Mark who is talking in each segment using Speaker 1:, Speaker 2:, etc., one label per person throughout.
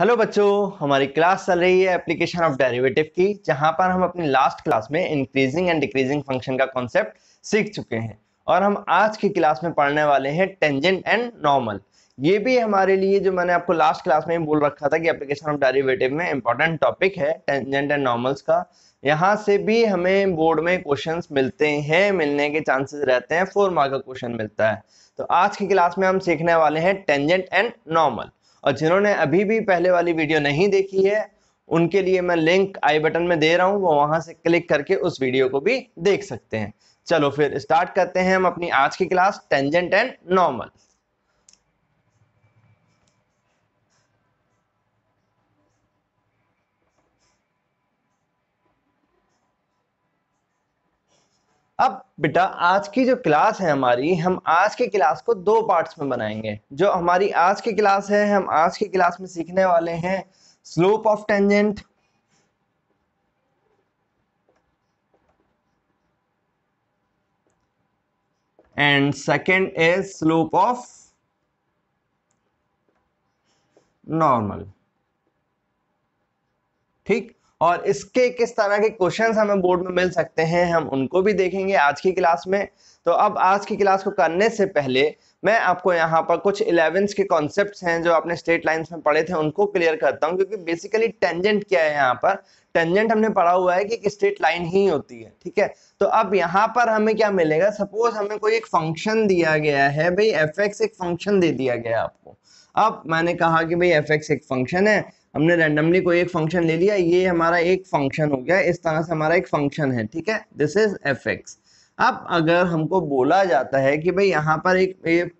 Speaker 1: hello बच्चों हमारी class चल रही है एप्लीकेशन ऑफ डेरिवेटिव की जहां पर हम अपनी लास्ट क्लास में इंक्रीजिंग एंड डिक्रीजिंग फंक्शन का कॉन्सेप्ट सीख चुके हैं और हम आज की क्लास में पढ़ने वाले हैं टेंजेंट एंड नॉर्मल ये भी हमारे लिए जो मैंने आपको लास्ट क्लास में बोल रखा था कि एप्लीकेशन ऑफ डेरिवेटिव में इंपॉर्टेंट टॉपिक है टेंजेंट एंड नॉर्मल्स का यहाँ से भी हमें बोर्ड में क्वेश्चंस मिलते हैं मिलने के चांसेस रहते हैं फोर मार्क का क्वेश्चन मिलता है तो आज की क्लास में हम सीखने वाले हैं टेंजेंट एंड नॉर्मल और जिन्होंने अभी भी पहले वाली वीडियो नहीं देखी है उनके लिए मैं लिंक आई बटन में दे रहा हूँ वो वहाँ से क्लिक करके उस वीडियो को भी देख सकते हैं चलो फिर स्टार्ट करते हैं हम अपनी आज की क्लास टेंजेंट एंड नॉर्मल अब बेटा आज की जो क्लास है हमारी हम आज की क्लास को दो पार्ट्स में बनाएंगे जो हमारी आज की क्लास है हम आज की क्लास में सीखने वाले हैं slope of tangent and second is slope of normal ठीक और इसके किस तरह के क्वेश्चंस हमें बोर्ड में मिल सकते हैं हम उनको भी देखेंगे आज की क्लास में तो अब आज की क्लास को करने से पहले मैं आपको यहाँ पर कुछ इलेवेंथ के कॉन्सेप्ट हैं जो आपने स्टेट लाइन्स में पढ़े थे उनको क्लियर करता हूँ क्योंकि बेसिकली टेंजेंट क्या है यहाँ पर टेंजेंट हमने पढ़ा हुआ है कि एक स्ट्रेट लाइन ही होती है ठीक है तो अब यहाँ पर हमें क्या मिलेगा सपोज हमें कोई एक फंक्शन दिया गया है भाई एफ एक फंक्शन दे दिया गया आपको अब मैंने कहा कि भाई एफ एक फंक्शन है हमने रैंडमली कोई एक फंक्शन ले लिया ये हमारा एक फंक्शन हो गया इस तरह से हमारा एक फंक्शन है ठीक है दिस इज एफ एक्स अब अगर हमको बोला जाता है कि भाई यहाँ पर एक,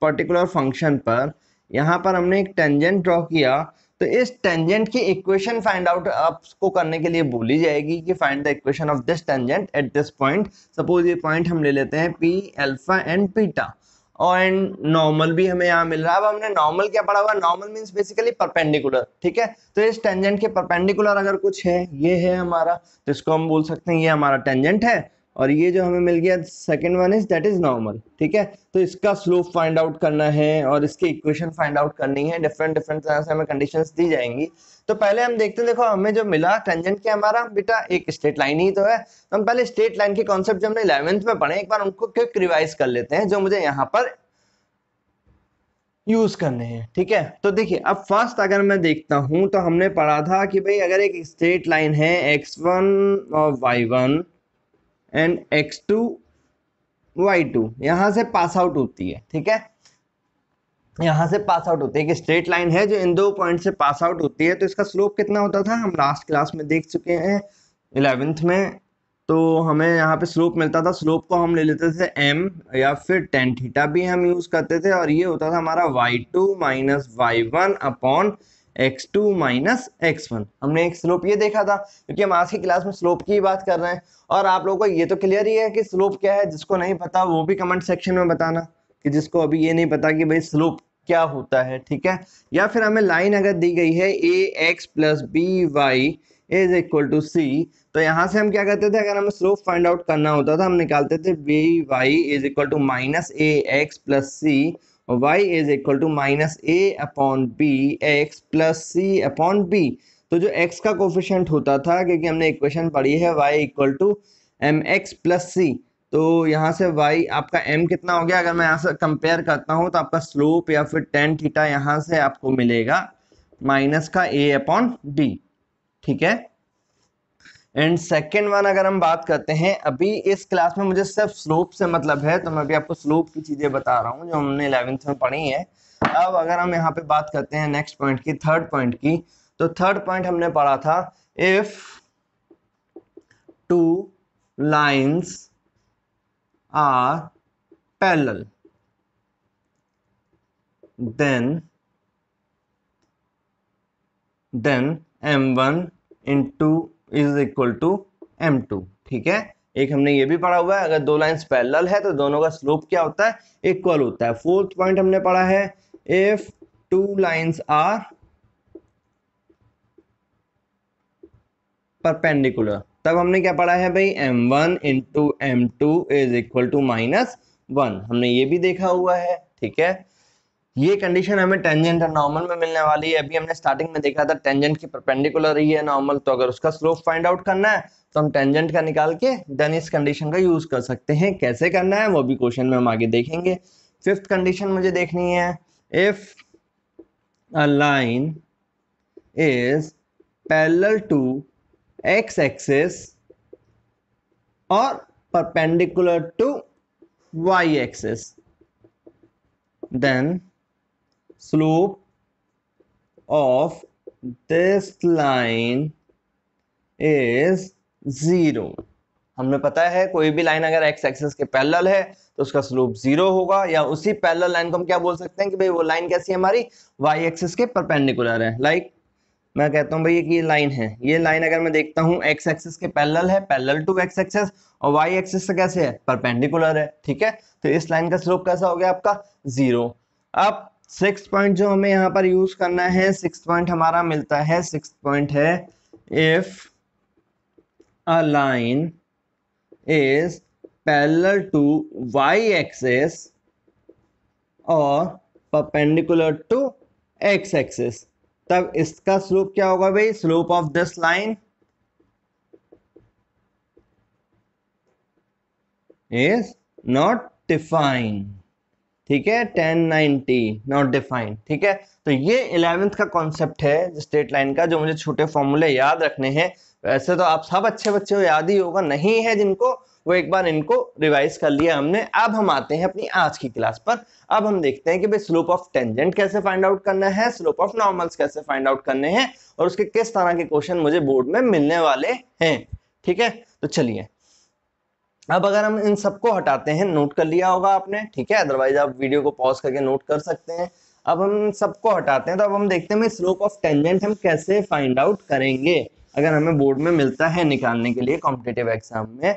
Speaker 1: पर्टिकुलर फंक्शन पर यहाँ पर हमने एक टेंजेंट ड्रॉ किया तो इस टेंजेंट की इक्वेशन फाइंड आउट आपको करने के लिए बोली जाएगी कि find the equation of this tangent at this point suppose ये पॉइंट हम ले लेते हैं पी अल्फा एंड पीटा और एंड नॉर्मल भी हमें यहाँ मिल रहा है अब हमने नॉर्मल क्या पढ़ा हुआ नॉर्मल मीन्स बेसिकली परपेंडिकुलर ठीक है तो इस टेंजेंट के परपेंडिकुलर अगर कुछ है ये है हमारा तो इसको हम बोल सकते हैं ये हमारा टेंजेंट है और ये जो हमें मिल गया second one is that is normal ठीक है तो इसका स्लोप फाइंड आउट करना है और इसकी इक्वेशन फाइंड आउट करनी है डिफरेंट डिफरेंट तरह से हमें कंडीशंस दी जाएंगी तो पहले हम देखते हैं देखो हमें जो मिला टेंजेंट क्या हमारा बेटा एक स्ट्रेट लाइन ही तो है हम पहले स्ट्रेट लाइन के कॉन्सेप्ट जो हमने इलेवेंथ में पढ़े एक बार उनको क्विक रिवाइज कर लेते हैं जो मुझे यहाँ पर यूज करने हैं ठीक है तो देखिए अब फर्स्ट अगर मैं देखता हूं तो हमने पढ़ा था कि भाई अगर एक स्ट्रेट लाइन है एक्स वन और Y one and X two Y two यहां से पास आउट होती है ठीक है यहां से पास आउट होती है एक स्ट्रेट लाइन है जो इन दो पॉइंट से पास आउट होती है तो इसका स्लोप कितना होता था हम लास्ट क्लास में देख चुके हैं इलेवेंथ में तो हमें यहाँ पे स्लोप मिलता था स्लोप को हम ले लेते थे एम या फिर टेन थीटा भी हम यूज़ करते थे और ये होता था हमारा Y two minus Y one upon X two minus X one हमने एक स्लोप ये देखा था क्योंकि हम आज की क्लास में स्लोप की बात कर रहे हैं और आप लोगों को ये तो क्लियर ही है कि स्लोप क्या है जिसको नहीं पता वो भी कमेंट सेक्शन में बताना कि जिसको अभी ये नहीं पता कि भाई स्लोप क्या होता है ठीक है या फिर हमें लाइन अगर दी गई है A X plus B Y is equal to C तो यहाँ से हम क्या करते थे अगर हमें स्लोप फाइंड आउट करना होता था हम निकालते थे B Y is equal to minus A X plus C y is equal to minus A upon B X plus C upon B तो जो x का कोफिशेंट होता था क्योंकि हमने इक्वेशन पढ़ी है y equal to M x plus C तो यहाँ से y आपका m कितना हो गया अगर मैं यहाँ से कंपेयर करता हूँ तो आपका स्लोप या फिर टेन थीटा यहाँ से आपको मिलेगा माइनस का a अपॉन बी ठीक है एंड सेकेंड वन अगर हम बात करते हैं अभी इस क्लास में मुझे सिर्फ स्लोप से मतलब है तो मैं अभी आपको स्लोप की चीज़ें बता रहा हूँ जो हमने इलेवेंथ में पढ़ी है अब अगर हम यहाँ पे बात करते हैं नेक्स्ट पॉइंट की थर्ड पॉइंट की तो थर्ड पॉइंट हमने पढ़ा था if two lines are parallel M one into is equal to M two ठीक है एक हमने ये भी पढ़ा हुआ है अगर दो लाइन्स पैरेलल है तो दोनों का स्लोप क्या होता है इक्वल होता है फोर्थ पॉइंट हमने पढ़ा है if two lines are perpendicular तब हमने क्या पढ़ा है भाई M one into M two is equal to minus one हमने ये भी देखा हुआ है ठीक है ये कंडीशन हमें टेंजेंट और नॉर्मल में मिलने वाली है अभी हमने स्टार्टिंग में देखा था टेंजेंट की परपेंडिकुलर ही है नॉर्मल तो अगर उसका स्लोप फाइंड आउट करना है तो हम टेंजेंट का निकाल के देन इस कंडीशन का यूज कर सकते हैं कैसे करना है वो भी क्वेश्चन में हम आगे देखेंगे फिफ्थ कंडीशन मुझे देखनी है if a line is parallel to X axis और perpendicular to Y axis then slope of this line is zero हमें पता है कोई भी लाइन अगर एक्स एक्सेस के पैरेलल है तो उसका स्लोप जीरो होगा या उसी पैरेलल लाइन को हम क्या बोल सकते हैं कि भाई वो लाइन कैसी है हमारी वाई एक्सेस के परपेंडिकुलर है लाइक like, मैं कहता हूं भाई कि ये लाइन है ये लाइन अगर मैं देखता हूं एक्स एक्सेस के पैरेलल है पैरेलल टू एक्स एक्सेस और वाई एक्सेस से कैसे है परपेंडिकुलर है ठीक है तो इस लाइन का स्लोप कैसा हो गया आपका जीरो अब सिक्स पॉइंट जो हमें यहाँ पर यूज करना है सिक्स पॉइंट हमारा मिलता है सिक्स पॉइंट है if a line is parallel to Y axis और परपेंडिकुलर टू एक्स एक्सेस तब इसका स्लोप क्या होगा भाई slope of this line is not defined ठीक है टेन नाइनटी नॉट डिफाइंड ठीक है तो ये इलेवेंथ का कॉन्सेप्ट है स्टेट लाइन का जो मुझे छोटे फॉर्मूले याद रखने हैं वैसे तो आप सब अच्छे बच्चे हो याद ही होगा नहीं है जिनको वो एक बार इनको रिवाइज कर लिया हमने अब हम आते हैं अपनी आज की क्लास पर अब हम देखते हैं कि भाई स्लोप ऑफ टेंजेंट कैसे फाइंड आउट करना है स्लोप ऑफ नॉर्मल्स कैसे फाइंड आउट करने हैं और उसके किस तरह के क्वेश्चन मुझे बोर्ड में मिलने वाले हैं ठीक है तो चलिए अब अगर हम इन सबको हटाते हैं नोट कर लिया होगा आपने ठीक है अदरवाइज आप वीडियो को पॉज करके नोट कर सकते हैं अब हम सबको हटाते हैं तो अब हम देखते हैं स्लोप ऑफ टेंजेंट हम कैसे फाइंड आउट करेंगे अगर हमें बोर्ड में मिलता है निकालने के लिए कॉम्पिटेटिव एग्जाम में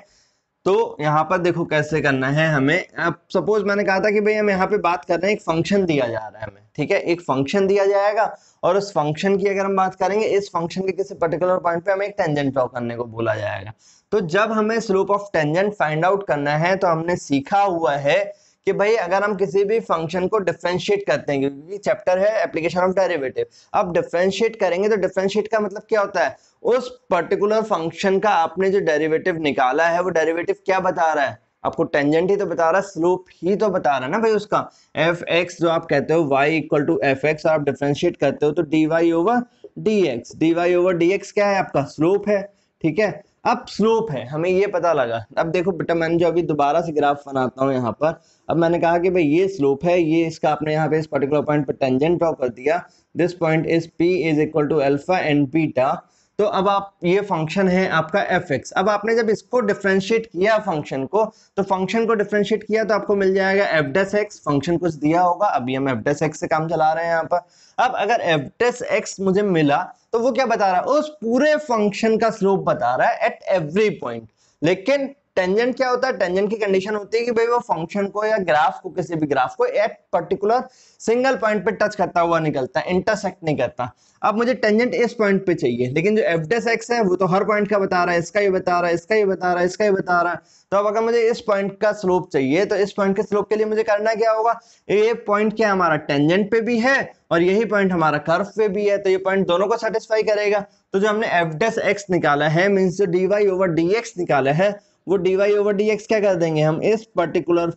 Speaker 1: तो यहाँ पर देखो कैसे करना है हमें अब सपोज मैंने कहा था कि भाई हम यहाँ पे बात कर रहे हैं एक फंक्शन दिया जा रहा है हमें ठीक है एक फंक्शन दिया जाएगा और उस फंक्शन की अगर हम बात करेंगे इस फंक्शन के किसी पर्टिकुलर पॉइंट पे हमें एक टेंजेंट ड्रॉ करने को बोला जाएगा तो जब हमें slope of tangent find out करना है तो हमने सीखा हुआ है कि भाई अगर हम किसी भी फंक्शन को डिफ्रेंशिएट करते हैं क्योंकि चैप्टर है एप्लीकेशन ऑफ डेरिवेटिव अब डिफ्रेंशिएट करेंगे तो डिफ्रेंशिएट का मतलब क्या होता है उस पर्टिकुलर फंक्शन का आपने जो डेरिवेटिव निकाला है वो डेरिवेटिव क्या बता रहा है आपको टेंजेंट ही तो बता रहा है स्लोप ही तो बता रहा है ना भाई उसका एफ एक्स जो आप कहते हो Y equal to F X और आप डिफ्रेंशिएट करते हो तो D Y over D X D Y over D X क्या है आपका स्लोप है ठीक है अब स्लोप है हमें ये पता लगा अब देखो बेटा मैंने जो अभी दोबारा से ग्राफ बनाता हूँ यहाँ पर अब मैंने कहा कि भाई ये स्लोप है ये इसका आपने यहाँ पे इस पर्टिकुलर पॉइंट पर टेंजेंट ड्रॉ कर दिया this point is P is equal to alpha and beta तो अब आप ये फंक्शन है आपका एफ एक्स अब आपने जब इसको डिफ्रेंशिएट किया फंक्शन को तो फंक्शन को डिफ्रेंशिएट किया तो आपको मिल जाएगा एफ डेस एक्स फंक्शन कुछ दिया होगा अभी हम एफ डेस एक्स से काम चला रहे हैं यहाँ पर अब अगर एफ डेस एक्स मुझे मिला तो वो क्या बता रहा है उस पूरे फंक्शन का स्लोप बता रहा है एट एवरी पॉइंट लेकिन टेंजेंट क्या होता है टेंजेंट की कंडीशन होती है कि भाई वो फंक्शन को या ग्राफ को किसी भी ग्राफ को एट पर्टिकुलर सिंगल पॉइंट पे टच करता हुआ निकलता है इंटरसेक्ट नहीं करता अब मुझे टेंजेंट इस पॉइंट पे चाहिए लेकिन जो एफ डेस एक्स है वो तो हर पॉइंट का बता रहा है इसका ही बता रहा है इसका ही बता रहा है इसका ही बता रहा है तो अब अगर मुझे इस पॉइंट का स्लोप चाहिए तो इस पॉइंट के स्लोप के लिए मुझे करना क्या होगा ये पॉइंट क्या हमारा टेंजेंट पे भी है और यही पॉइंट हमारा कर्व पे भी है तो ये पॉइंट दोनों को सेटिस्फाई करेगा तो जो हमने एफ डेस एक्स निकाला है मीन्स जो D Y over D X निकाला है वो D Y over D X क्या कर देंगे हम इस particular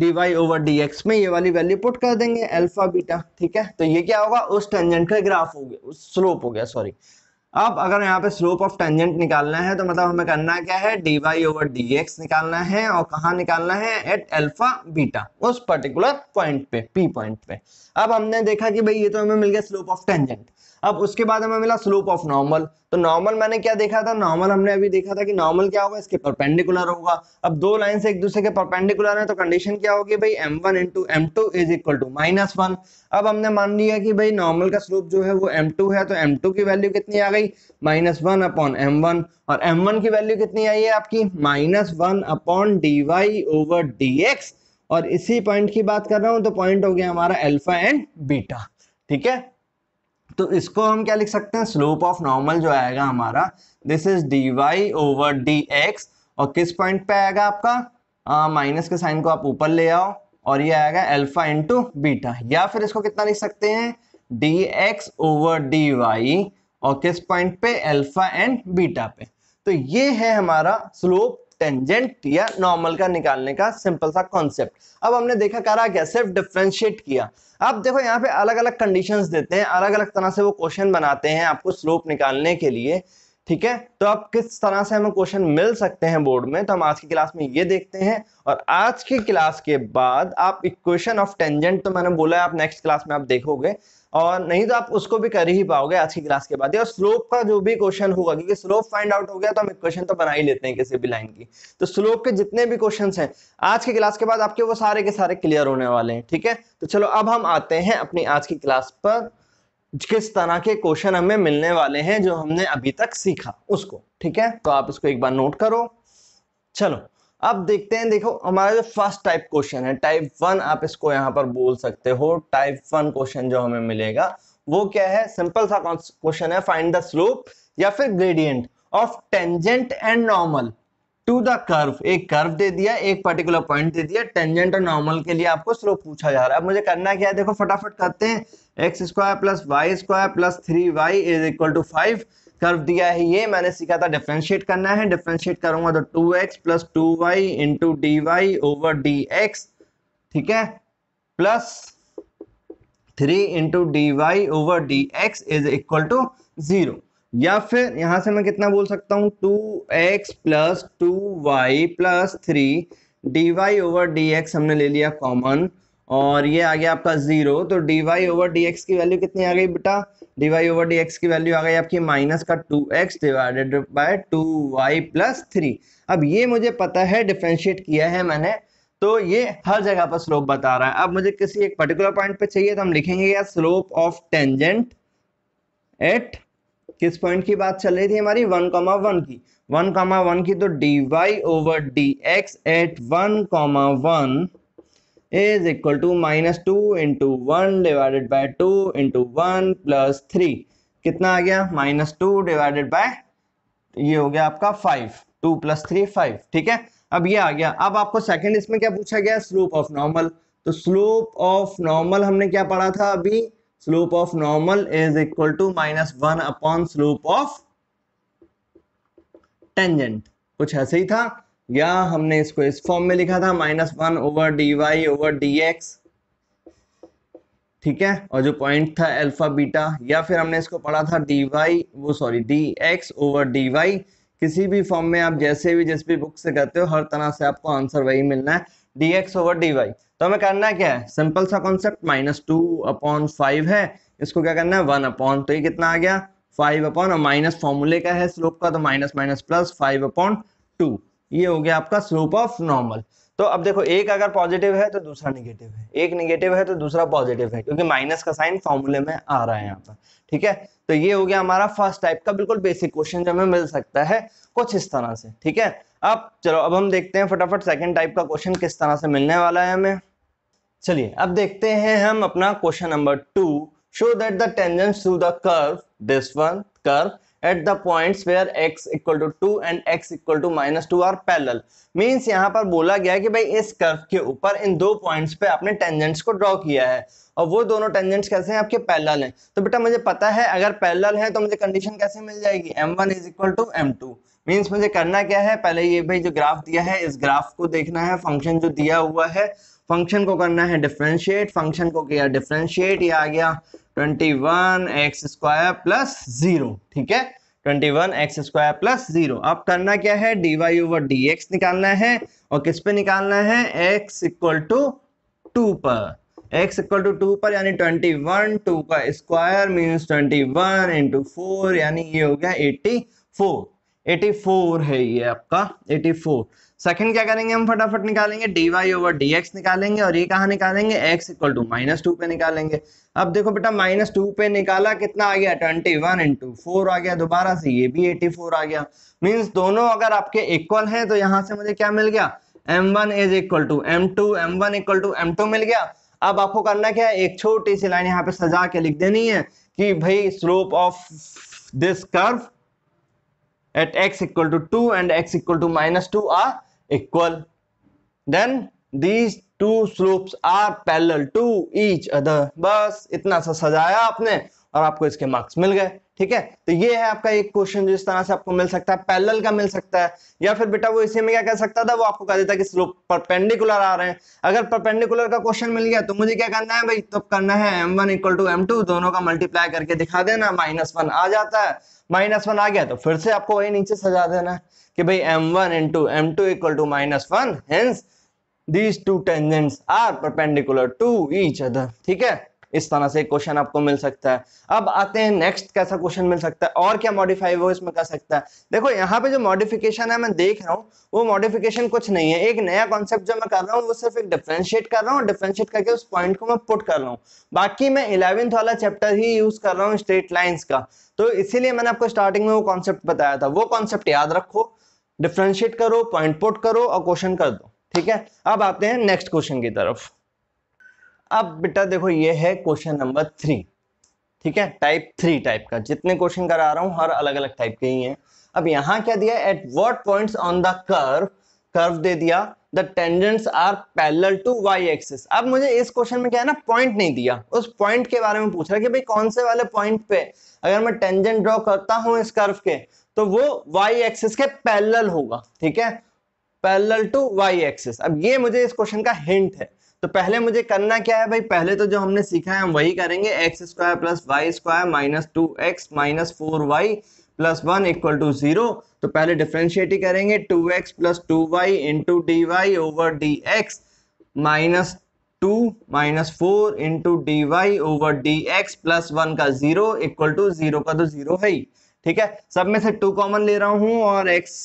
Speaker 1: D Y over D X में ये वाली वैल्यू पुट कर देंगे अल्फा बीटा ठीक है तो ये क्या होगा उस टेंजेंट का ग्राफ हो गया उस स्लोप हो गया सॉरी अब अगर यहाँ पे स्लोप ऑफ टेंजेंट निकालना है तो मतलब हमें करना क्या है D Y over D X निकालना है और कहाँ निकालना है एट अल्फा बीटा उस पर्टिकुलर पॉइंट पे पी पॉइंट पे अब हमने देखा कि भाई ये तो हमें मिल गया स्लोप ऑफ टेंजेंट अब उसके बाद हमें मिला स्लोप ऑफ नॉर्मल तो नॉर्मल मैंने क्या देखा था नॉर्मल हमने अभी देखा था कि नॉर्मल क्या होगा इसके परपेंडिकुलर होगा अब दो लाइन एक दूसरे के परपेंडिकुलर है तो कंडीशन क्या होगी भाई M one into M two is equal to minus one अब हमने मान लिया कि भाई नॉर्मल का स्लोप जो है वो एम टू है तो एम टू की वैल्यू कितनी आ गई minus one upon M one और एम वन की वैल्यू कितनी आई है आपकी minus one upon D Y over D X और इसी पॉइंट की बात कर रहा हूं तो पॉइंट हो गया हमारा एल्फा एंड बीटा ठीक है तो इसको हम क्या लिख सकते हैं स्लोप ऑफ नॉर्मल जो आएगा हमारा this is D Y over D X और किस पॉइंट पे आएगा आपका माइनस uh, के साइन को आप ऊपर ले आओ और ये आएगा अल्फा इंटू बीटा या फिर इसको कितना लिख सकते हैं D X over D Y और किस पॉइंट पे अल्फा एंड बीटा पे तो ये है हमारा स्लोप टेंजेंट या नॉर्मल का निकालने का सिंपल सा कॉन्सेप्ट अब हमने देखा करा क्या सिर्फ डिफ्रेंशिएट किया अब देखो यहाँ पे अलग अलग कंडीशंस देते हैं अलग अलग तरह से वो क्वेश्चन बनाते हैं आपको स्लोप निकालने के लिए ठीक है तो अब किस तरह से हमें क्वेश्चन मिल सकते हैं बोर्ड में तो हम आज की क्लास में ये देखते हैं और आज की क्लास के बाद आप इक्वेशन ऑफ टेंजेंट तो मैंने बोला है आप नेक्स्ट क्लास में आप देखोगे और नहीं तो आप उसको भी कर ही पाओगे आज की क्लास के बाद और स्लोप का जो भी क्वेश्चन होगा क्योंकि स्लोप फाइंड आउट हो गया तो हम इक्वेशन तो बना ही लेते हैं किसी भी लाइन की तो स्लोप के जितने भी क्वेश्चन हैं आज की क्लास के बाद आपके वो सारे के सारे क्लियर होने वाले हैं ठीक है तो चलो अब हम आते हैं अपनी आज की क्लास पर किस तरह के क्वेश्चन हमें मिलने वाले हैं जो हमने अभी तक सीखा उसको ठीक है तो आप इसको एक बार नोट करो चलो अब देखते हैं देखो हमारा जो फर्स्ट टाइप क्वेश्चन है टाइप वन आप इसको यहाँ पर बोल सकते हो टाइप वन क्वेश्चन जो हमें मिलेगा वो क्या है सिंपल सा क्वेश्चन है फाइंड द स्लोप या फिर gradient of tangent and normal to the curve एक कर्व दे दिया एक पर्टिकुलर पॉइंट दे दिया टेंजेंट और नॉर्मल के लिए आपको स्लोप पूछा जा रहा है अब मुझे करना क्या है देखो फटाफट करते हैं X square plus Y square plus three Y is equal to five curve दिया है ये मैंने सीखा था डिफ्रेंशिएट करना है डिफ्रेंशिएट करूंगा तो two x plus two Y into D Y over D X ठीक है plus three into D Y over D X is equal to zero या फिर यहां से मैं कितना बोल सकता हूं two x plus two Y plus three D Y over D X हमने ले लिया कॉमन और ये आ गया आपका जीरो तो D Y over D x की वैल्यू कितनी आ गई बेटा D Y over D x की वैल्यू आ गई आपकी माइनस का two X divided by two Y plus three अब ये मुझे पता है डिफ्रेंशिएट किया है मैंने तो ये हर जगह पर स्लोप बता रहा है अब मुझे किसी एक पर्टिकुलर पॉइंट पे चाहिए तो हम लिखेंगे या स्लोप ऑफ टेंजेंट एट किस पॉइंट की बात चल रही थी हमारी वन कॉमा वन की वन कॉमा वन की तो D Y over D x at one comma one is equal to minus two into one divided by two into one plus three कितना आ गया माइनस टू डिवाइडेड बाय ये हो गया आपका five two plus three five ठीक है अब ये आ गया अब आपको सेकेंड इसमें क्या पूछा गया स्लोप ऑफ नॉर्मल तो स्लोप ऑफ नॉर्मल हमने क्या पढ़ा था अभी slope of normal is equal to minus one upon slope of tangent कुछ ऐसे ही था या हमने इसको इस फॉर्म में लिखा था minus one over D Y over D X ठीक है और जो पॉइंट था अल्फा बीटा या फिर हमने इसको पढ़ा था डी वाई वो sorry D X over D Y किसी भी फॉर्म में आप जैसे भी जिस भी बुक से करते हो हर तरह से आपको आंसर वही मिलना है डी ओवर डी वाई तो हमें करना क्या है सिंपल सा concept minus two upon five है इसको क्या करना है वन अपॉन तो ये कितना आ गया फाइव अपॉन और माइनस फॉर्मूले का है स्लोप का तो minus minus plus five upon two ये हो गया आपका स्लोप ऑफ नॉर्मल तो अब देखो एक अगर पॉजिटिव है तो दूसरा निगेटिव है एक निगेटिव है तो दूसरा पॉजिटिव है क्योंकि माइनस का साइन फॉर्मूले में आ रहा है यहाँ पर ठीक है तो ये हो गया हमारा फर्स्ट टाइप का बिल्कुल बेसिक क्वेश्चन जो हमें मिल सकता है कुछ इस तरह से ठीक है अब चलो अब हम देखते हैं फटाफट सेकंड टाइप का क्वेश्चन किस तरह से मिलने वाला है हमें चलिए अब देखते हैं हम अपना question number two show that the tangents to the curve this one curve at the points where x equal to two and x equal to minus two are parallel means यहाँ पर बोला गया है कि भाई इस कर्व के ऊपर इन दो पॉइंट्स पे आपने टेंजेंट्स को ड्रॉ किया है और वो दोनों टेंजेंट्स कैसे हैं आपके पैरेलल हैं तो बेटा मुझे पता है अगर पैरेलल है तो मुझे कंडीशन कैसे मिल जाएगी m1 one is equal to M two means मुझे करना क्या है पहले ये भाई जो ग्राफ दिया है इस ग्राफ को देखना है फंक्शन जो दिया हुआ है फंक्शन को करना है डिफ्रेंशिएट फंक्शन को किया डिफ्रेंशिएट ये आ गया twenty one X square plus zero ठीक है twenty one X square plus zero अब करना क्या है D Y over D X निकालना है और किस पे निकालना है एक्स इक्वल टू टू पर एक्स इक्वल टू टू पर यानी ट्वेंटी वन टू का square means twenty one into four यानी ये हो गया एट्टी फोर 84 है ये आपका 84 सेकंड क्या करेंगे हम फटाफट निकालेंगे D Y over D X निकालेंगे और ये कहा निकालेंगे x equal to minus two पे निकालेंगे अब देखो बेटा माइनस टू पे निकाला कितना आ गया ट्वेंटी वन इंटू फोर आ गया दोबारा से ये भी एटी फोर आ गया मीन्स दोनों अगर आपके इक्वल हैं तो यहाँ से मुझे क्या मिल गया M one is equal to M two M one equal to M two मिल गया अब आपको करना क्या है एक छोटी सी लाइन यहाँ पे सजा के लिख देनी है कि भाई slope of this curve at x equal to 2 and x equal to minus 2 are equal then these two slopes are parallel to each other बस इतना सा सजाया आपने और आपको इसके मार्क्स मिल गए ठीक है तो ये है आपका एक क्वेश्चन जो इस तरह से आपको मिल सकता है पैरेलल का मिल सकता है या फिर बेटा वो इसी में क्या कह सकता था वो आपको कह देता कि स्लोप परपेंडिकुलर आ रहे हैं अगर परपेंडिकुलर का क्वेश्चन मिल गया तो मुझे क्या करना है भाई तब तो करना है m1 one equal to M दोनों का मल्टीप्लाई करके दिखा देना माइनस आ जाता है माइनस वन आ गया तो फिर से आपको वही नीचे सजा देना है कि भाई M one into M two equal to minus one hence these two tangents are perpendicular to each other ठीक है इस तरह से क्वेश्चन आपको मिल सकता है अब आते हैं नेक्स्ट कैसा क्वेश्चन मिल सकता है और क्या मॉडिफाई वो इसमें कर सकता है देखो यहाँ पे जो मॉडिफिकेशन है मैं देख रहा हूँ वो मॉडिफिकेशन कुछ नहीं है एक नया कॉन्सेप्ट जो मैं कर रहा हूँ वो सिर्फ एक डिफ्रेंशिएट कर रहा हूँ डिफ्रेंशिएट करके उस पॉइंट को मैं पुट कर रहा हूँ बाकी मैं इलेवेंथ वाला चैप्टर ही यूज कर रहा हूँ स्ट्रेट लाइन्स का तो इसीलिए मैंने आपको स्टार्टिंग में वो कॉन्सेप्ट बताया था वो कॉन्सेप्ट याद रखो डिफ्रेंशिएट करो पॉइंट पुट करो और क्वेश्चन कर दो ठीक है अब आते हैं नेक्स्ट क्वेश्चन की तरफ अब बेटा देखो ये है क्वेश्चन नंबर थ्री ठीक है टाइप थ्री टाइप का जितने क्वेश्चन करा रहा हूं हर अलग अलग टाइप के ही हैं अब यहां क्या दिया at what points on the curve curve दे दिया the tangents are parallel to y axis अब मुझे इस क्वेश्चन में क्या है ना पॉइंट नहीं दिया उस पॉइंट के बारे में पूछ रहा है कि भाई कौन से वाले पॉइंट पे अगर मैं टेंजेंट ड्रॉ करता हूं इस कर्व के तो वो वाई एक्सिस के पैरेलल होगा ठीक है पैरेलल टू वाई एक्सिस अब ये मुझे इस क्वेश्चन का हिंट है तो पहले मुझे करना क्या है भाई पहले तो जो हमने सीखा है हम वही करेंगे x square plus Y square minus two x minus four y plus one equal to zero तो पहले डिफ्रेंशिएट ही करेंगे two x plus two Y into D Y over D x minus two minus four into D Y over D x plus one का zero equal to zero का तो zero है ही ठीक है सब में से टू कॉमन ले रहा हूँ और एक्स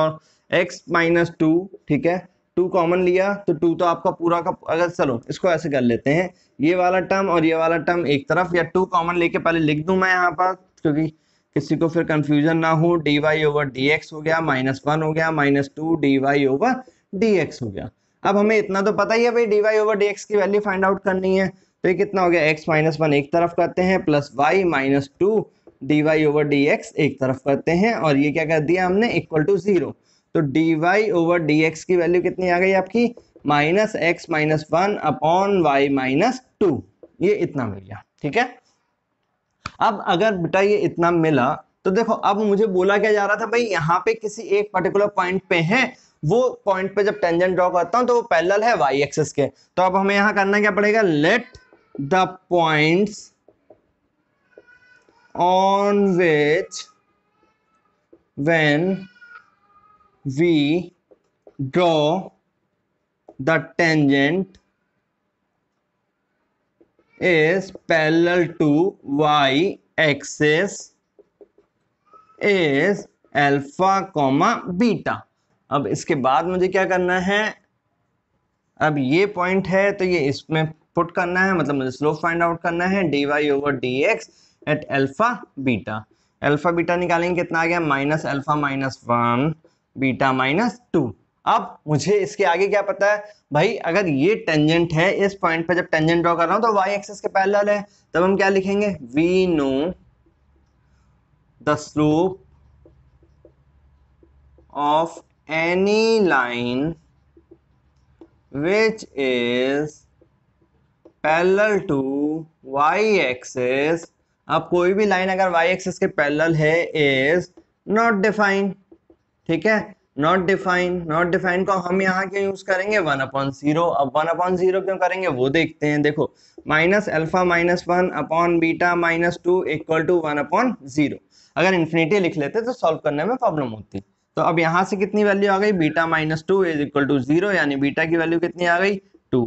Speaker 1: और एक्स माइनस टू ठीक है टू कॉमन लिया तो टू तो आपका पूरा का अगर चलो इसको ऐसे कर लेते हैं ये वाला टर्म और ये वाला टर्म एक तरफ या टू कॉमन लेके पहले लिख दूं मैं यहाँ पर क्योंकि किसी को फिर कंफ्यूजन ना हो d Y over D x हो गया माइनस वन हो गया minus two d Y over D x हो गया अब हमें इतना तो पता ही है भाई d Y over D x की वैल्यू फाइंड आउट करनी है तो ये कितना हो गया एक्स माइनस वन एक तरफ करते हैं plus y minus two d Y over D x एक तरफ करते हैं और ये क्या कर दिया हमने इक्वल टू जीरो तो D Y over D x की वैल्यू कितनी आ गई आपकी minus x minus one upon y minus two ये इतना मिल गया ठीक है अब अगर बेटा ये इतना मिला तो देखो अब मुझे बोला क्या जा रहा था भाई यहाँ पे किसी एक पर्टिकुलर पॉइंट पे है वो पॉइंट पे जब टेंजेंट ड्रॉ करता हूं तो वो पैरेलल है वाई एक्सेस के तो अब हमें यहां करना क्या पड़ेगा let the points on which when we draw the tangent is parallel to y axis is alpha comma beta अब इसके बाद मुझे क्या करना है अब ये पॉइंट है तो ये इसमें पुट करना है मतलब मुझे स्लोप फाइंड आउट करना है D Y over D x at alpha beta alpha beta निकालेंगे कितना आ गया minus alpha minus one beta minus two अब मुझे इसके आगे क्या पता है भाई अगर ये टेंजेंट है इस पॉइंट पे जब टेंजेंट ड्रॉ कर रहा हूं तो वाई एक्सेस के पैरल है तब हम क्या लिखेंगे we know the slope of any line which is parallel to Y axis अब कोई भी लाइन अगर वाई एक्सेस के पैरेलल है इज नॉट डिफाइंड ठीक है नॉट डिफाइन नॉट डिफाइन को हम यहाँ क्यों यूज करेंगे वन अपॉन जीरो अब वन अपॉन जीरो क्यों करेंगे वो देखते हैं देखो minus alpha minus one upon beta minus two equal to one upon zero अगर इन्फिनिटी लिख लेते तो सॉल्व करने में प्रॉब्लम होती तो अब यहाँ से कितनी वैल्यू आ गई beta minus two is equal to zero यानी बीटा की वैल्यू कितनी आ गई टू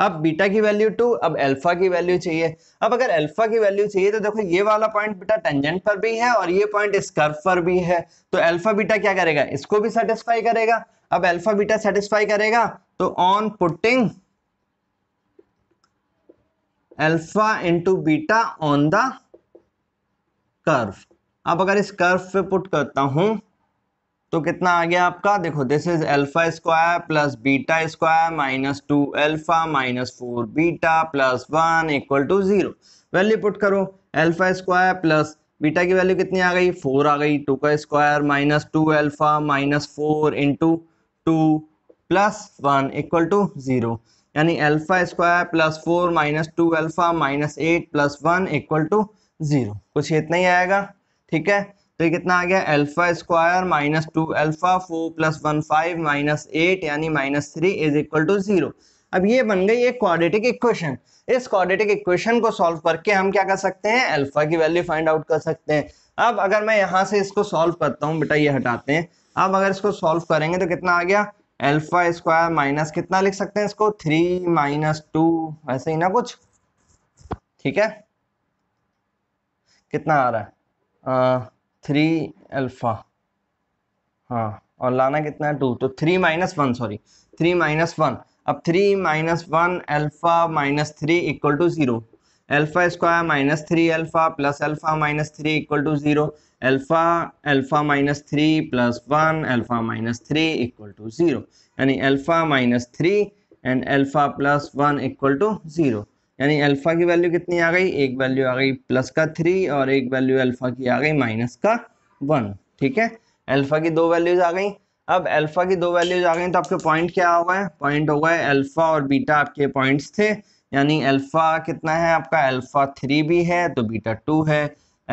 Speaker 1: अब बीटा की वैल्यू टू अब अल्फा की वैल्यू चाहिए अब अगर अल्फा की वैल्यू चाहिए तो देखो ये वाला पॉइंट बीटा टेंजेंट पर भी है और ये पॉइंट इस कर्व पर भी है तो अल्फा बीटा क्या करेगा इसको भी सेटिस्फाई करेगा अब अल्फा बीटा सेटिस्फाई करेगा तो on putting alpha into beta on the curve अब अगर इस कर्व पे पुट करता हूं तो कितना आ गया आपका देखो this is alpha square plus beta square minus two alpha minus four beta plus one equal to zero value put करो अल्फा स्क्वायर प्लस बीटा की वैल्यू कितनी आ गई फोर आ गई टू का square minus two alpha minus four into two plus one equal to zero यानी alpha square plus four minus two alpha minus eight plus one equal to zero कुछ इतना ही आएगा ठीक है तो ये कितना आ गया alpha square minus two alpha four plus one five minus eight यानी minus three is equal to zero अब ये बन गई एक क्वाड्रेटिक इक्वेशन इस क्वाड्रेटिक इक्वेशन को सॉल्व करके हम क्या कर सकते हैं अल्फा की वैल्यू फाइंड आउट कर सकते हैं अब अगर मैं यहाँ से इसको सॉल्व करता हूँ बेटा ये हटाते हैं अब अगर इसको सॉल्व करेंगे तो कितना आ गया अल्फा स्क्वायर माइनस कितना लिख सकते हैं इसको थ्री माइनस टू ऐसे ही ना कुछ ठीक है कितना आ रहा है थ्री अल्फ़ा हाँ और लाना कितना है टू तो three minus one sorry three minus one अब three minus one alpha minus three equal to zero alpha square minus three alpha plus alpha minus three equal to zero alpha alpha minus three plus one alpha minus three equal to zero यानी alpha minus three and alpha plus one equal to zero यानी alpha की value कितनी आ गई एक value आ गई plus का थ्री और एक वैल्यू अल्फ़ा की आ गई माइनस का वन ठीक है अल्फ़ा की दो वैल्यूज आ गई अब अल्फ़ा की दो वैल्यूज आ गई तो आपके पॉइंट क्या हो गए पॉइंट हो गए अल्फ़ा और बीटा आपके पॉइंट्स थे यानी अल्फ़ा कितना है आपका अल्फ़ा थ्री भी है तो बीटा टू है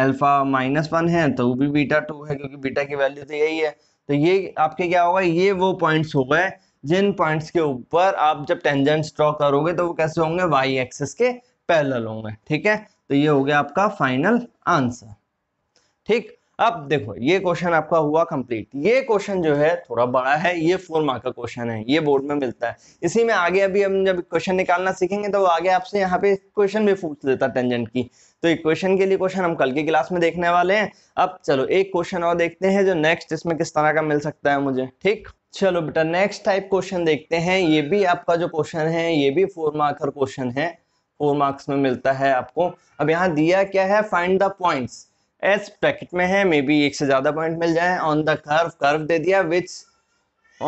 Speaker 1: अल्फ़ा माइनस वन है तो भी बीटा टू है क्योंकि बीटा की वैल्यू तो यही है तो ये आपके क्या होगा ये वो पॉइंट्स हो गए जिन पॉइंट्स के ऊपर आप जब टेंजेंट्स ड्रॉ करोगे तो वो कैसे होंगे वाई एक्सेस के पैरेलल होंगे ठीक है तो ये हो गया आपका फाइनल आंसर ठीक अब देखो ये क्वेश्चन आपका हुआ कंप्लीट ये क्वेश्चन जो है थोड़ा बड़ा है ये फोर मार्क का क्वेश्चन है ये बोर्ड में मिलता है इसी में आगे अभी हम जब क्वेश्चन निकालना सीखेंगे तो आगे आपसे यहाँ पे क्वेश्चन भी पूछ लेता है टेंजेंट की तो एक क्वेश्चन के लिए क्वेश्चन हम कल की क्लास में देखने वाले हैं अब चलो एक क्वेश्चन और देखते हैं जो नेक्स्ट इसमें किस तरह का मिल सकता है मुझे ठीक चलो बेटा नेक्स्ट टाइप क्वेश्चन देखते हैं ये भी आपका जो क्वेश्चन है ये भी फोर मार्कर क्वेश्चन है फोर मार्क्स में मिलता है आपको अब यहाँ दिया क्या है find the points as bracket में है मे बी एक से ज्यादा पॉइंट मिल जाए ऑन द कर्व कर्व दे दिया which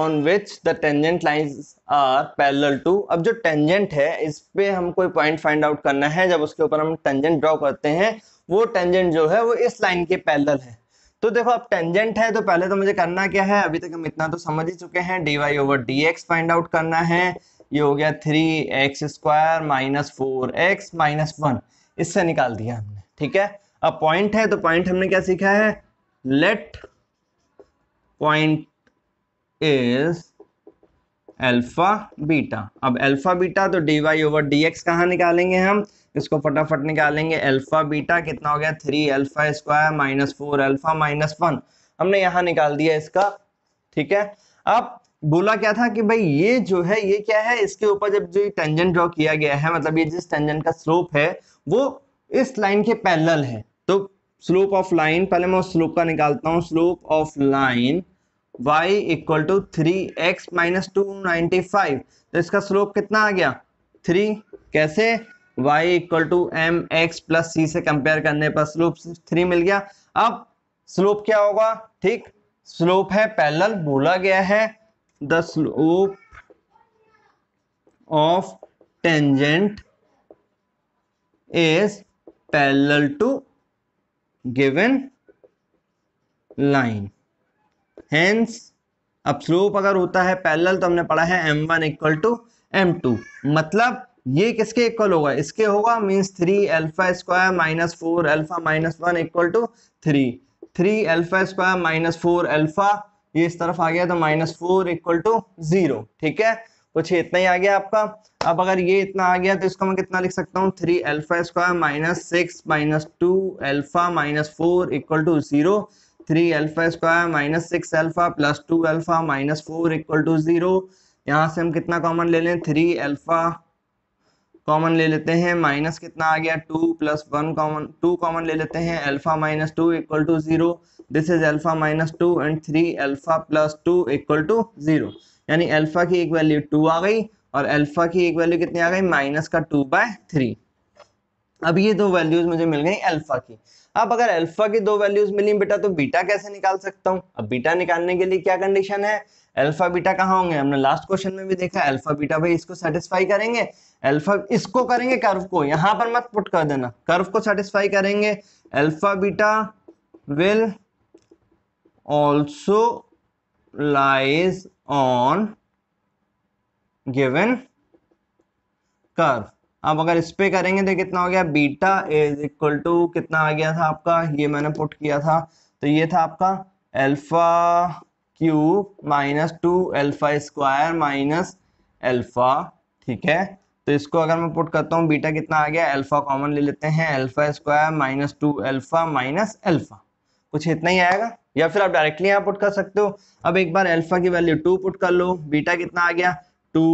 Speaker 1: on which the tangent lines are parallel to अब जो टेंजेंट है इस पे हम कोई पॉइंट फाइंड आउट करना है जब उसके ऊपर हम टेंजेंट ड्रॉ करते हैं वो टेंजेंट जो है वो इस लाइन के पैरेलल है तो देखो अब टेंजेंट है तो पहले तो मुझे करना क्या है अभी तक हम इतना तो समझ ही चुके हैं d Y over D x find out करना है ये हो गया three x square minus four x minus one इससे निकाल दिया हमने ठीक है अब पॉइंट है तो पॉइंट हमने क्या सीखा है let point is alpha beta अब एल्फा बीटा तो D Y over D x कहाँ निकालेंगे हम इसको फटाफट निकालेंगे अल्फा बीटा कितना हो गया three alpha square minus four alpha minus one हमने यहाँ निकाल दिया इसका ठीक है अब बोला क्या था कि भाई ये जो है ये क्या है इसके ऊपर जब जो टेंजन ड्रॉ किया गया है मतलब ये जिस टेंजन का स्लोप है वो इस लाइन के पैरेलल है तो स्लोप ऑफ लाइन पहले मैं उस स्लोप का निकालता हूँ slope of line y equal to three x minus two ninety five तो इसका स्लोप कितना आ गया थ्री कैसे y equal to M x plus c से कंपेयर करने पर स्लोप थ्री मिल गया अब स्लोप क्या होगा ठीक स्लोप है पैरेलल बोला गया है the slope of tangent is parallel to given line hence अब स्लोप अगर होता है पैरेलल तो हमने पढ़ा है m1 one equal to M मतलब ये किसके इक्वल होगा इसके होगा means three alpha square minus four alpha minus one equal to three three alpha square minus four alpha ये इस तरफ आ गया तो minus four equal to zero ठीक है कुछ तो इतना ही आ गया आपका अब अगर ये इतना आ गया तो इसको मैं कितना लिख सकता हूँ three alpha square minus six minus two alpha minus four equal to zero three alpha square minus six alpha plus two alpha minus four equal to zero यहाँ से हम कितना कॉमन ले लें थ्री एल्फा कॉमन ले लेते हैं minus कितना आ गया two plus one common two common ले लेते हैं alpha minus two equal to zero this is alpha minus two and three alpha plus two equal to zero यानी अल्फा की एक वैल्यू टू आ गई और अल्फा की एक वैल्यू कितनी आ गई माइनस का टू बाय थ्री अब ये दो वैल्यूज मुझे मिल गई अल्फा की अब अगर अल्फा की दो वैल्यूज मिली बेटा तो बीटा कैसे निकाल सकता हूँ अब बीटा निकालने के लिए क्या कंडीशन है अल्फा बीटा कहाँ होंगे हमने लास्ट क्वेश्चन में भी देखा अल्फा बीटा भाई इसको सेटिस्फाई करेंगे अल्फा इसको करेंगे कर्व को यहां पर मत पुट कर देना कर्व को सेटिस्फाई करेंगे alpha beta will also lies on given curve अब अगर इस पे करेंगे तो कितना हो गया बीटा इज इक्वल टू कितना आ गया था आपका ये मैंने पुट किया था तो ये था आपका alpha cube minus two alpha square minus alpha ठीक है तो इसको अगर मैं पुट करता हूँ बीटा कितना आ गया एल्फा कॉमन ले लेते हैं alpha square minus two alpha minus alpha कुछ इतना ही आएगा या फिर आप डायरेक्टली यहाँ पुट कर सकते हो अब एक बार एल्फा की वैल्यू टू पुट कर लो बीटा कितना आ गया two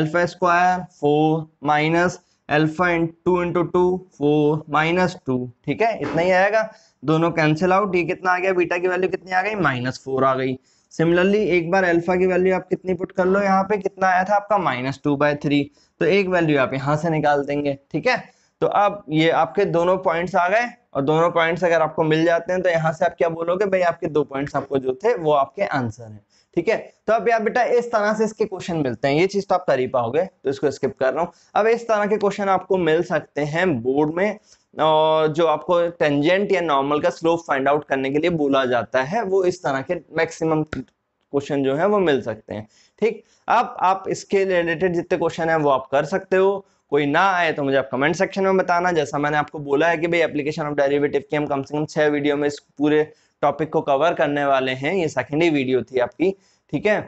Speaker 1: alpha square four minus alpha into into two four minus two ठीक है इतना ही आएगा दोनों कैंसिल आउट ये कितना आ गया बीटा की वैल्यू कितनी आ गई माइनस फोर आ गई सिमिलरली एक बार अल्फा की वैल्यू आप कितनी पुट कर लो यहाँ पे कितना आया था आपका माइनस टू बाय थ्री तो एक वैल्यू आप यहाँ से निकाल देंगे ठीक है तो अब ये आपके दोनों पॉइंट्स आ गए और दोनों पॉइंट्स अगर आपको मिल जाते हैं तो यहाँ से आप क्या बोलोगे भाई आपके दो पॉइंट्स आपको जो थे वो आपके आंसर हैं ठीक है तो अब यार बेटा इस तरह से इसके क्वेश्चन मिलते हैं ये चीज तो आप कर ही पाओगे तो इसको स्किप कर रहा हूँ अब इस तरह के क्वेश्चन आपको मिल सकते हैं बोर्ड में जो आपको टेंजेंट या नॉर्मल का स्लोप फाइंड आउट करने के लिए बोला जाता है वो इस तरह के मैक्सिमम क्वेश्चन जो है वो मिल सकते हैं ठीक अब आप इसके रिलेटेड जितने क्वेश्चन हैं वो आप कर सकते हो कोई ना आए तो मुझे आप कमेंट सेक्शन में बताना जैसा मैंने आपको बोला है कि भाई एप्लीकेशन ऑफ डेरिवेटिव की हम कम से कम छः वीडियो में इस पूरे टॉपिक को कवर करने वाले हैं ये सेकेंड ही वीडियो थी आपकी ठीक है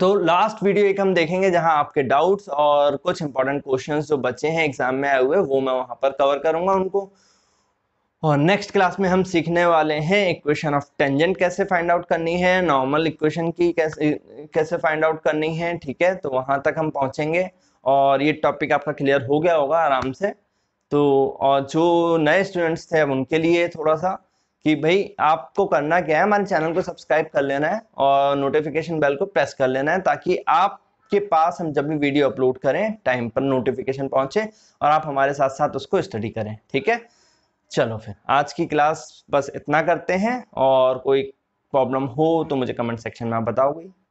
Speaker 1: तो लास्ट वीडियो एक हम देखेंगे जहां आपके डाउट्स और कुछ इंपॉर्टेंट क्वेश्चंस जो बच्चे हैं एग्जाम में आए हुए वो मैं वहां पर कवर करूंगा उनको और नेक्स्ट क्लास में हम सीखने वाले हैं इक्वेशन ऑफ टेंजेंट कैसे फाइंड आउट करनी है नॉर्मल इक्वेशन की कैसे कैसे फाइंड आउट करनी है ठीक है तो वहां तक हम पहुंचेंगे और ये टॉपिक आपका क्लियर हो गया होगा आराम से तो और जो नए स्टूडेंट्स थे उनके लिए थोड़ा सा कि भाई आपको करना क्या है हमारे चैनल को सब्सक्राइब कर लेना है और नोटिफिकेशन बेल को प्रेस कर लेना है ताकि आपके पास हम जब भी वीडियो अपलोड करें टाइम पर नोटिफिकेशन पहुंचे और आप हमारे साथ साथ उसको स्टडी करें ठीक है चलो फिर आज की क्लास बस इतना करते हैं और कोई प्रॉब्लम हो तो मुझे कमेंट सेक्शन में आप बताओगे